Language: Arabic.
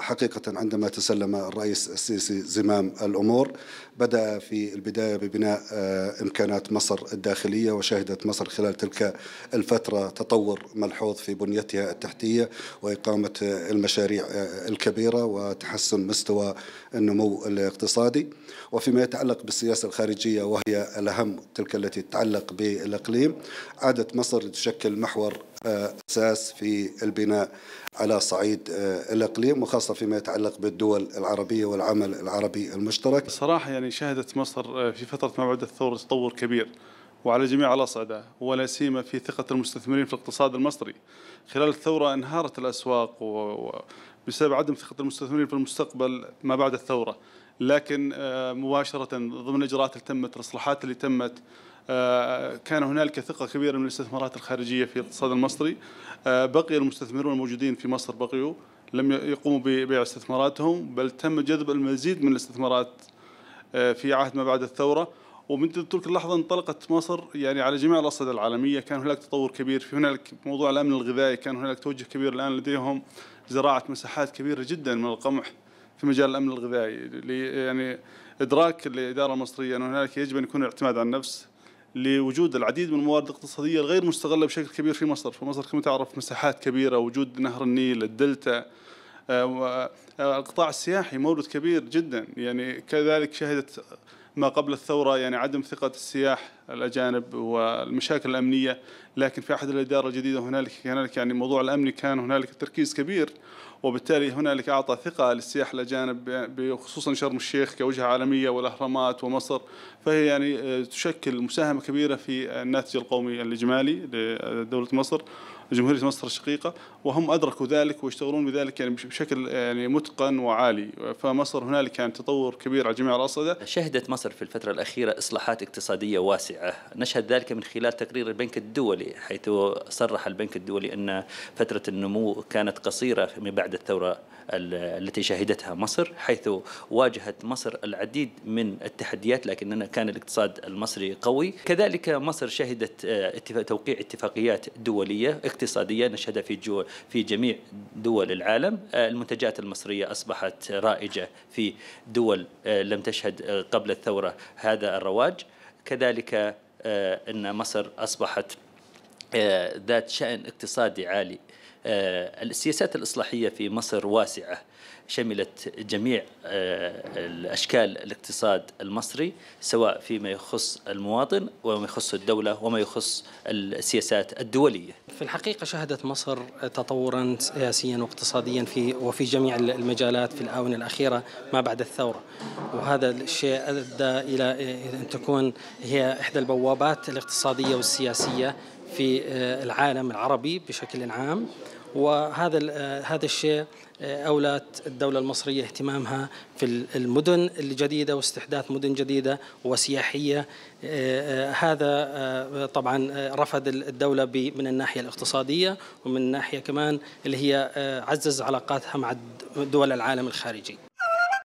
حقيقة عندما تسلم الرئيس السيسي زمام الأمور بدأ في البداية ببناء آه، إمكانات مصر الداخلية وشهدت مصر خلال تلك الفترة تطور ملحوظ في بنيتها التحتية وإقامة آه، المشاريع آه، الكبيرة وتحسن مستوى النمو الاقتصادي وفيما يتعلق بالسياسة الخارجية وهي الأهم تلك التي تتعلق بالإقليم عادت مصر لتشكل محور أساس في البناء على صعيد آه، الإقليم وخاصة فيما يتعلق بالدول العربية والعمل العربي المشترك صراحة يعني شهدت مصر آه، في فترة ما بعد الثورة تطور كبير وعلى جميع الأصعدة ولا سيما في ثقة المستثمرين في الاقتصاد المصري خلال الثورة انهارت الأسواق بسبب عدم ثقة المستثمرين في المستقبل ما بعد الثورة لكن آه، مباشرة ضمن الإجراءات اللي تمت الإصلاحات اللي تمت آه، كان هنالك ثقة كبيرة من الاستثمارات الخارجية في الاقتصاد المصري آه، بقي المستثمرون الموجودين في مصر بقيوا لم يقوموا ببيع استثماراتهم بل تم جذب المزيد من الاستثمارات آه، في عهد ما بعد الثورة ومن تلك اللحظة انطلقت مصر يعني على جميع الأصعدة العالمية كان هناك تطور كبير في هناك موضوع الأمن الغذائي كان هناك توجه كبير الآن لديهم زراعة مساحات كبيرة جدا من القمح في مجال الأمن الغذائي يعني إدراك الإدارة المصرية أن هناك يجب أن يكون الاعتماد على النفس لوجود العديد من الموارد الاقتصادية الغير مستغلة بشكل كبير في مصر فمصر كما تعرف مساحات كبيرة وجود نهر النيل الدلتا آه، آه، القطاع السياحي مورد كبير جدا يعني كذلك شهدت ما قبل الثورة يعني عدم ثقة السياح الأجانب والمشاكل الأمنية لكن في عهد الإدارة الجديدة هنالك هنالك يعني موضوع الأمن كان هنالك تركيز كبير وبالتالي هنالك أعطى ثقة للسياح الأجانب بخصوصا شرم الشيخ كوجهة عالمية والأهرامات ومصر فهي يعني تشكل مساهمة كبيرة في الناتج القومي الإجمالي لدولة مصر جمهورية مصر الشقيقة وهم أدركوا ذلك ويشتغلون بذلك يعني بشكل يعني متقن وعالي فمصر هنالك كان يعني تطور كبير على جميع الأصعدة شهدت مصر في الفترة الأخيرة إصلاحات اقتصادية واسعة نشهد ذلك من خلال تقرير البنك الدولي حيث صرح البنك الدولي أن فترة النمو كانت قصيرة من بعد الثورة التي شهدتها مصر حيث واجهت مصر العديد من التحديات لكننا كان الاقتصاد المصري قوي كذلك مصر شهدت آه، توقيع اتفاقيات دولية اقتصادية نشهدها في جو في جميع دول العالم آه، المنتجات المصرية أصبحت رائجة في دول آه، لم تشهد آه، قبل الثورة هذا الرواج كذلك أن مصر أصبحت آه، ذات شأن اقتصادي عالي آه، السياسات الإصلاحية في مصر واسعة شملت جميع آه، الأشكال الاقتصاد المصري سواء فيما يخص المواطن وما يخص الدولة وما يخص السياسات الدولية في الحقيقة شهدت مصر تطورا سياسيا واقتصاديا في وفي جميع المجالات في الآونة الأخيرة ما بعد الثورة وهذا الشيء أدى إلى أن تكون هي إحدى البوابات الاقتصادية والسياسية في آه، العالم العربي بشكل عام وهذا آه، هذا الشيء آه، اولت الدوله المصريه اهتمامها في المدن الجديده واستحداث مدن جديده وسياحيه هذا طبعا رفض الدوله من الناحيه الاقتصاديه ومن الناحيه كمان اللي هي عزز علاقاتها مع دول العالم الخارجي